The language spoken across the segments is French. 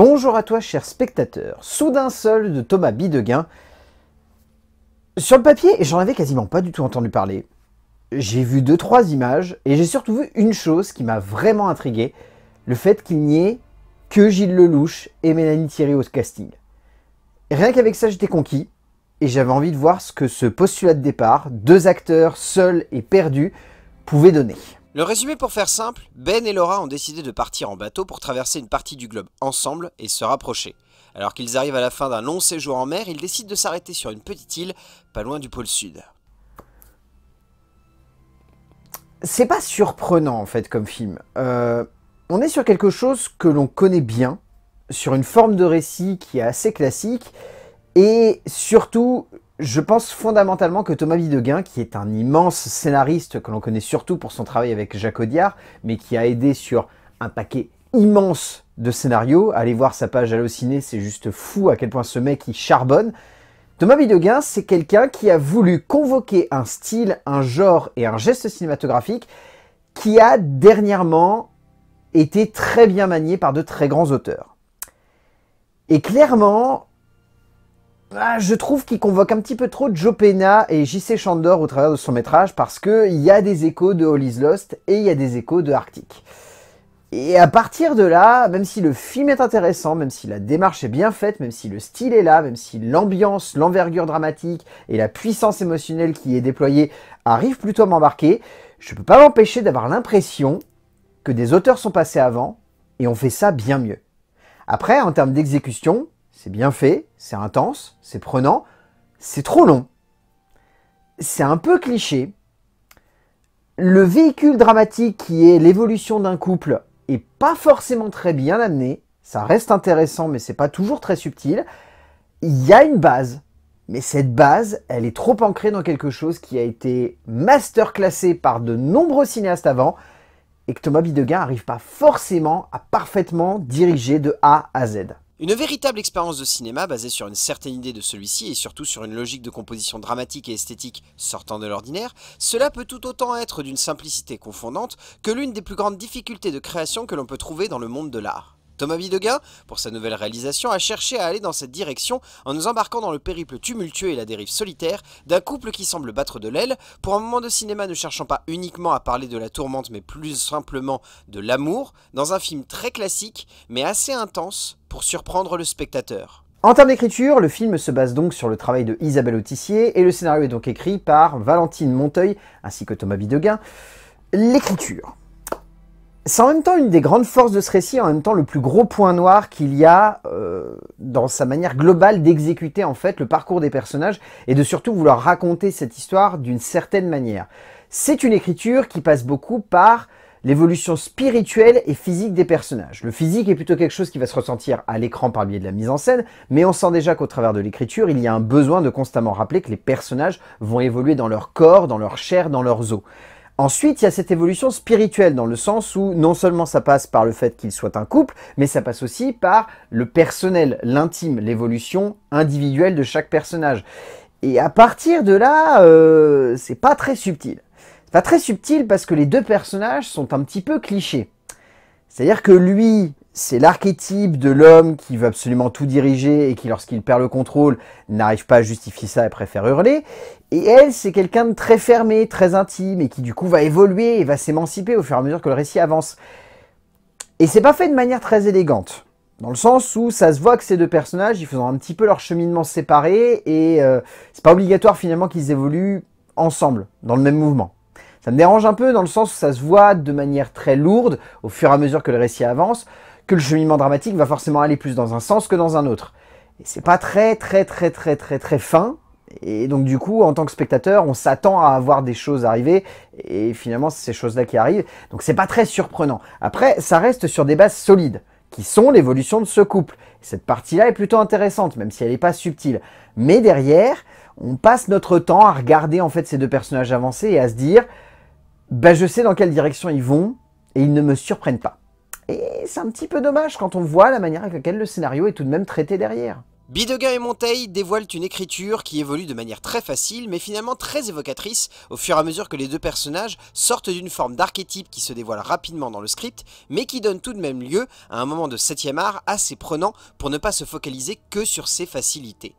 Bonjour à toi, cher spectateur. Soudain seul de Thomas Bideguin. Sur le papier, j'en avais quasiment pas du tout entendu parler. J'ai vu deux, trois images et j'ai surtout vu une chose qui m'a vraiment intrigué le fait qu'il n'y ait que Gilles Lelouch et Mélanie Thierry au casting. Rien qu'avec ça, j'étais conquis et j'avais envie de voir ce que ce postulat de départ, deux acteurs seuls et perdus, pouvait donner. Le résumé pour faire simple, Ben et Laura ont décidé de partir en bateau pour traverser une partie du globe ensemble et se rapprocher. Alors qu'ils arrivent à la fin d'un long séjour en mer, ils décident de s'arrêter sur une petite île, pas loin du pôle sud. C'est pas surprenant en fait comme film. Euh, on est sur quelque chose que l'on connaît bien, sur une forme de récit qui est assez classique, et surtout je pense fondamentalement que Thomas Bideguin, qui est un immense scénariste que l'on connaît surtout pour son travail avec Jacques Audiard, mais qui a aidé sur un paquet immense de scénarios, allez voir sa page Allociné, c'est juste fou à quel point ce mec il charbonne. Thomas Bideguin, c'est quelqu'un qui a voulu convoquer un style, un genre et un geste cinématographique qui a dernièrement été très bien manié par de très grands auteurs. Et clairement, ah, je trouve qu'il convoque un petit peu trop Joe Pena et J.C. Chandor au travers de son métrage parce qu'il y a des échos de All is Lost et il y a des échos de Arctic. Et à partir de là, même si le film est intéressant, même si la démarche est bien faite, même si le style est là, même si l'ambiance, l'envergure dramatique et la puissance émotionnelle qui est déployée arrivent plutôt à m'embarquer, je ne peux pas m'empêcher d'avoir l'impression que des auteurs sont passés avant et ont fait ça bien mieux. Après, en termes d'exécution, c'est bien fait, c'est intense, c'est prenant, c'est trop long. C'est un peu cliché. Le véhicule dramatique qui est l'évolution d'un couple est pas forcément très bien amené. Ça reste intéressant, mais c'est pas toujours très subtil. Il y a une base, mais cette base, elle est trop ancrée dans quelque chose qui a été masterclassé par de nombreux cinéastes avant et que Thomas Bidegain n'arrive pas forcément à parfaitement diriger de A à Z. Une véritable expérience de cinéma basée sur une certaine idée de celui-ci et surtout sur une logique de composition dramatique et esthétique sortant de l'ordinaire, cela peut tout autant être d'une simplicité confondante que l'une des plus grandes difficultés de création que l'on peut trouver dans le monde de l'art. Thomas Bidegain, pour sa nouvelle réalisation, a cherché à aller dans cette direction en nous embarquant dans le périple tumultueux et la dérive solitaire d'un couple qui semble battre de l'aile, pour un moment de cinéma ne cherchant pas uniquement à parler de la tourmente mais plus simplement de l'amour, dans un film très classique mais assez intense pour surprendre le spectateur. En termes d'écriture, le film se base donc sur le travail de Isabelle Autissier et le scénario est donc écrit par Valentine Monteuil ainsi que Thomas Bideguin. L'écriture. C'est en même temps une des grandes forces de ce récit, en même temps le plus gros point noir qu'il y a euh, dans sa manière globale d'exécuter en fait le parcours des personnages et de surtout vouloir raconter cette histoire d'une certaine manière. C'est une écriture qui passe beaucoup par l'évolution spirituelle et physique des personnages. Le physique est plutôt quelque chose qui va se ressentir à l'écran par le biais de la mise en scène, mais on sent déjà qu'au travers de l'écriture, il y a un besoin de constamment rappeler que les personnages vont évoluer dans leur corps, dans leur chair, dans leurs os. Ensuite, il y a cette évolution spirituelle dans le sens où non seulement ça passe par le fait qu'il soit un couple, mais ça passe aussi par le personnel, l'intime, l'évolution individuelle de chaque personnage. Et à partir de là, euh, c'est pas très subtil. C'est pas très subtil parce que les deux personnages sont un petit peu clichés. C'est-à-dire que lui, c'est l'archétype de l'homme qui veut absolument tout diriger et qui, lorsqu'il perd le contrôle, n'arrive pas à justifier ça et préfère hurler. Et elle, c'est quelqu'un de très fermé, très intime, et qui du coup va évoluer et va s'émanciper au fur et à mesure que le récit avance. Et c'est pas fait de manière très élégante, dans le sens où ça se voit que ces deux personnages, ils faisant un petit peu leur cheminement séparé, et euh, c'est pas obligatoire finalement qu'ils évoluent ensemble, dans le même mouvement. Ça me dérange un peu dans le sens où ça se voit de manière très lourde, au fur et à mesure que le récit avance, que le cheminement dramatique va forcément aller plus dans un sens que dans un autre. Et c'est pas très très très très très très fin, et donc du coup, en tant que spectateur, on s'attend à avoir des choses arriver, et finalement, c'est ces choses-là qui arrivent. Donc c'est pas très surprenant. Après, ça reste sur des bases solides, qui sont l'évolution de ce couple. Cette partie-là est plutôt intéressante, même si elle n'est pas subtile. Mais derrière, on passe notre temps à regarder en fait ces deux personnages avancer et à se dire, bah, je sais dans quelle direction ils vont, et ils ne me surprennent pas. Et c'est un petit peu dommage quand on voit la manière avec laquelle le scénario est tout de même traité derrière. Bideguin et Monteil dévoilent une écriture qui évolue de manière très facile mais finalement très évocatrice au fur et à mesure que les deux personnages sortent d'une forme d'archétype qui se dévoile rapidement dans le script mais qui donne tout de même lieu à un moment de 7 art assez prenant pour ne pas se focaliser que sur ses facilités.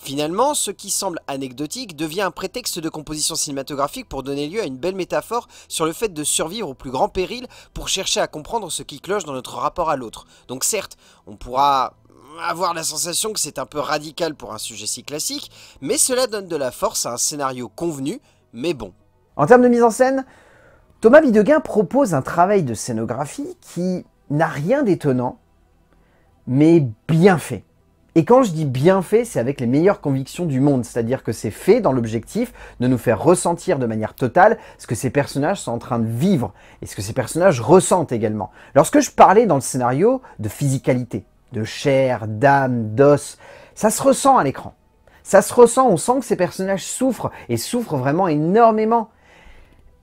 Finalement, ce qui semble anecdotique devient un prétexte de composition cinématographique pour donner lieu à une belle métaphore sur le fait de survivre au plus grand péril pour chercher à comprendre ce qui cloche dans notre rapport à l'autre. Donc certes, on pourra avoir la sensation que c'est un peu radical pour un sujet si classique, mais cela donne de la force à un scénario convenu, mais bon. En termes de mise en scène, Thomas Bideguin propose un travail de scénographie qui n'a rien d'étonnant, mais bien fait. Et quand je dis bien fait, c'est avec les meilleures convictions du monde, c'est-à-dire que c'est fait dans l'objectif de nous faire ressentir de manière totale ce que ces personnages sont en train de vivre et ce que ces personnages ressentent également. Lorsque je parlais dans le scénario de physicalité, de chair, d'âme, d'os. Ça se ressent à l'écran. Ça se ressent, on sent que ces personnages souffrent, et souffrent vraiment énormément.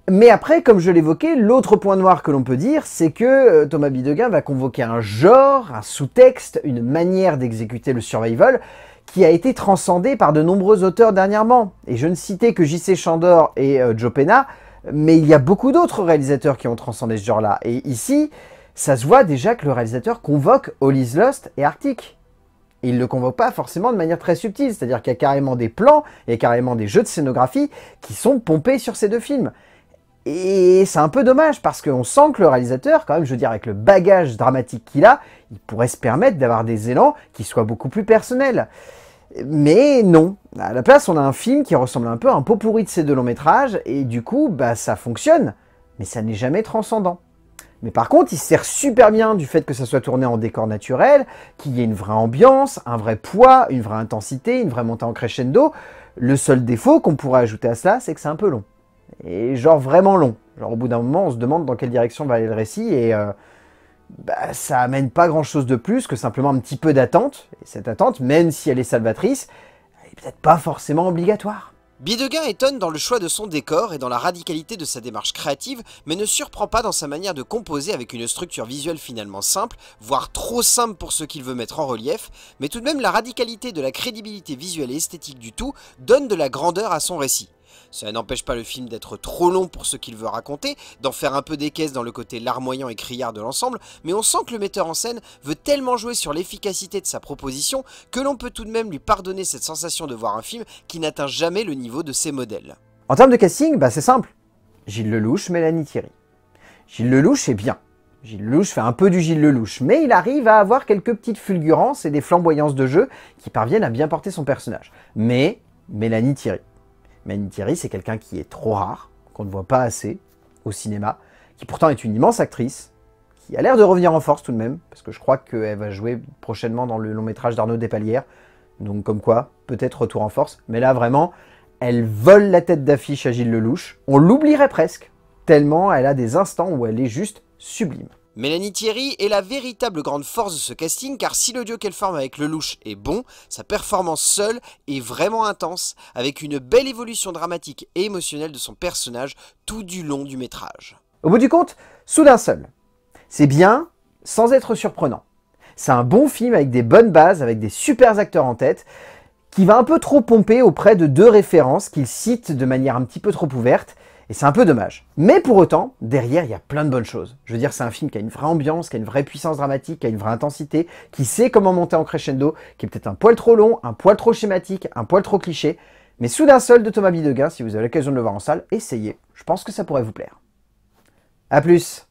Mais après, comme je l'évoquais, l'autre point noir que l'on peut dire, c'est que euh, Thomas Bidegain va convoquer un genre, un sous-texte, une manière d'exécuter le survival qui a été transcendé par de nombreux auteurs dernièrement. Et je ne citais que J.C. Chandor et euh, Joe Pena, mais il y a beaucoup d'autres réalisateurs qui ont transcendé ce genre-là. Et ici, ça se voit déjà que le réalisateur convoque Holly's Lost et Arctic. il ne le convoque pas forcément de manière très subtile, c'est-à-dire qu'il y a carrément des plans, et carrément des jeux de scénographie qui sont pompés sur ces deux films. Et c'est un peu dommage parce qu'on sent que le réalisateur, quand même, je veux dire, avec le bagage dramatique qu'il a, il pourrait se permettre d'avoir des élans qui soient beaucoup plus personnels. Mais non. À la place, on a un film qui ressemble un peu à un pot pourri de ces deux longs métrages et du coup, bah, ça fonctionne, mais ça n'est jamais transcendant. Mais par contre, il sert super bien du fait que ça soit tourné en décor naturel, qu'il y ait une vraie ambiance, un vrai poids, une vraie intensité, une vraie montée en crescendo. Le seul défaut qu'on pourrait ajouter à cela, c'est que c'est un peu long. Et genre vraiment long. Genre au bout d'un moment, on se demande dans quelle direction va aller le récit et euh, bah, ça amène pas grand chose de plus que simplement un petit peu d'attente. Et cette attente, même si elle est salvatrice, elle est peut-être pas forcément obligatoire. Bideguin étonne dans le choix de son décor et dans la radicalité de sa démarche créative, mais ne surprend pas dans sa manière de composer avec une structure visuelle finalement simple, voire trop simple pour ce qu'il veut mettre en relief, mais tout de même la radicalité de la crédibilité visuelle et esthétique du tout donne de la grandeur à son récit. Ça n'empêche pas le film d'être trop long pour ce qu'il veut raconter, d'en faire un peu des caisses dans le côté larmoyant et criard de l'ensemble, mais on sent que le metteur en scène veut tellement jouer sur l'efficacité de sa proposition que l'on peut tout de même lui pardonner cette sensation de voir un film qui n'atteint jamais le niveau de ses modèles. En termes de casting, bah c'est simple. Gilles Lelouch, Mélanie Thierry. Gilles Lelouch est bien. Gilles Lelouch fait un peu du Gilles Lelouch, mais il arrive à avoir quelques petites fulgurances et des flamboyances de jeu qui parviennent à bien porter son personnage. Mais Mélanie Thierry. Thierry, c'est quelqu'un qui est trop rare, qu'on ne voit pas assez au cinéma, qui pourtant est une immense actrice, qui a l'air de revenir en force tout de même, parce que je crois qu'elle va jouer prochainement dans le long métrage d'Arnaud Despalières, donc comme quoi, peut-être retour en force, mais là vraiment, elle vole la tête d'affiche à Gilles Lelouch, on l'oublierait presque, tellement elle a des instants où elle est juste sublime. Mélanie Thierry est la véritable grande force de ce casting car si le qu'elle forme avec Lelouch est bon, sa performance seule est vraiment intense avec une belle évolution dramatique et émotionnelle de son personnage tout du long du métrage. Au bout du compte, soudain seul. C'est bien sans être surprenant. C'est un bon film avec des bonnes bases, avec des super acteurs en tête, qui va un peu trop pomper auprès de deux références qu'il cite de manière un petit peu trop ouverte, et c'est un peu dommage. Mais pour autant, derrière, il y a plein de bonnes choses. Je veux dire, c'est un film qui a une vraie ambiance, qui a une vraie puissance dramatique, qui a une vraie intensité, qui sait comment monter en crescendo, qui est peut-être un poil trop long, un poil trop schématique, un poil trop cliché. Mais Soudain Seul de Thomas Bidegain, si vous avez l'occasion de le voir en salle, essayez. Je pense que ça pourrait vous plaire. A plus